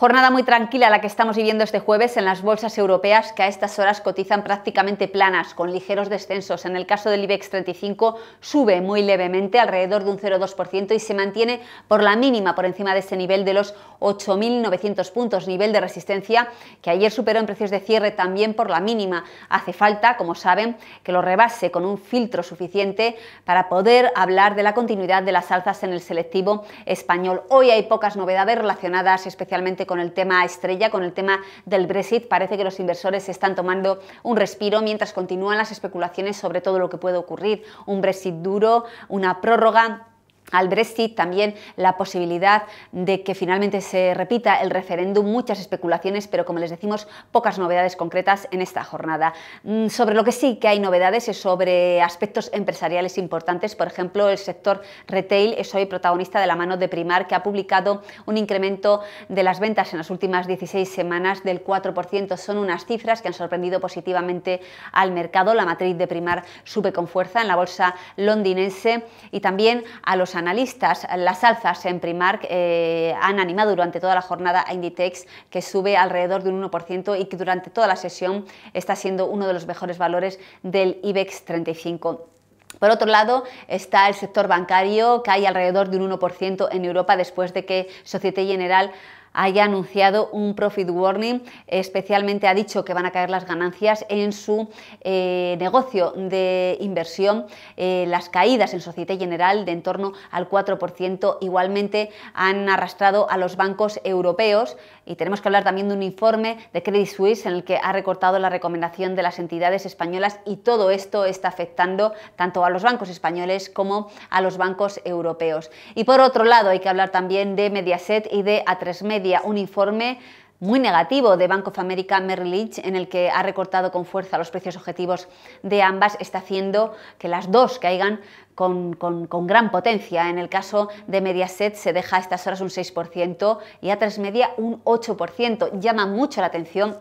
Jornada muy tranquila la que estamos viviendo este jueves en las bolsas europeas que a estas horas cotizan prácticamente planas con ligeros descensos. En el caso del IBEX 35 sube muy levemente alrededor de un 0,2% y se mantiene por la mínima por encima de ese nivel de los 8.900 puntos, nivel de resistencia que ayer superó en precios de cierre también por la mínima. Hace falta, como saben, que lo rebase con un filtro suficiente para poder hablar de la continuidad de las alzas en el selectivo español. Hoy hay pocas novedades relacionadas especialmente con el tema estrella, con el tema del Brexit. Parece que los inversores están tomando un respiro mientras continúan las especulaciones sobre todo lo que puede ocurrir. Un Brexit duro, una prórroga al Brexit, también la posibilidad de que finalmente se repita el referéndum, muchas especulaciones, pero como les decimos, pocas novedades concretas en esta jornada. Mm, sobre lo que sí que hay novedades es sobre aspectos empresariales importantes, por ejemplo, el sector retail es hoy protagonista de la mano de Primar, que ha publicado un incremento de las ventas en las últimas 16 semanas del 4%. Son unas cifras que han sorprendido positivamente al mercado. La matriz de Primar sube con fuerza en la bolsa londinense y también a los analistas, las alzas en Primark eh, han animado durante toda la jornada a Inditex, que sube alrededor de un 1% y que durante toda la sesión está siendo uno de los mejores valores del IBEX 35. Por otro lado, está el sector bancario, que hay alrededor de un 1% en Europa después de que Societe General haya anunciado un profit warning, especialmente ha dicho que van a caer las ganancias en su eh, negocio de inversión, eh, las caídas en Societe General de en torno al 4%, igualmente han arrastrado a los bancos europeos y tenemos que hablar también de un informe de Credit Suisse en el que ha recortado la recomendación de las entidades españolas y todo esto está afectando tanto a los bancos españoles como a los bancos europeos. Y por otro lado hay que hablar también de Mediaset y de A3Media un informe muy negativo de Bank of America Merrill Lynch, en el que ha recortado con fuerza los precios objetivos de ambas, está haciendo que las dos caigan con, con gran potencia. En el caso de Mediaset se deja a estas horas un 6% y a tres media un 8%. Llama mucho la atención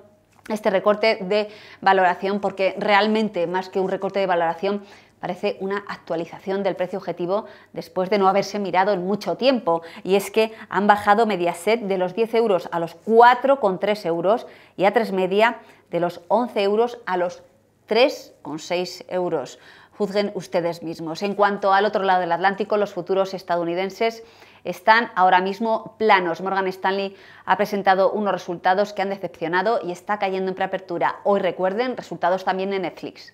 este recorte de valoración porque realmente más que un recorte de valoración Parece una actualización del precio objetivo después de no haberse mirado en mucho tiempo. Y es que han bajado Mediaset de los 10 euros a los 4,3 euros y a 3 media de los 11 euros a los 3,6 euros. Juzguen ustedes mismos. En cuanto al otro lado del Atlántico, los futuros estadounidenses están ahora mismo planos. Morgan Stanley ha presentado unos resultados que han decepcionado y está cayendo en preapertura. Hoy recuerden, resultados también en Netflix.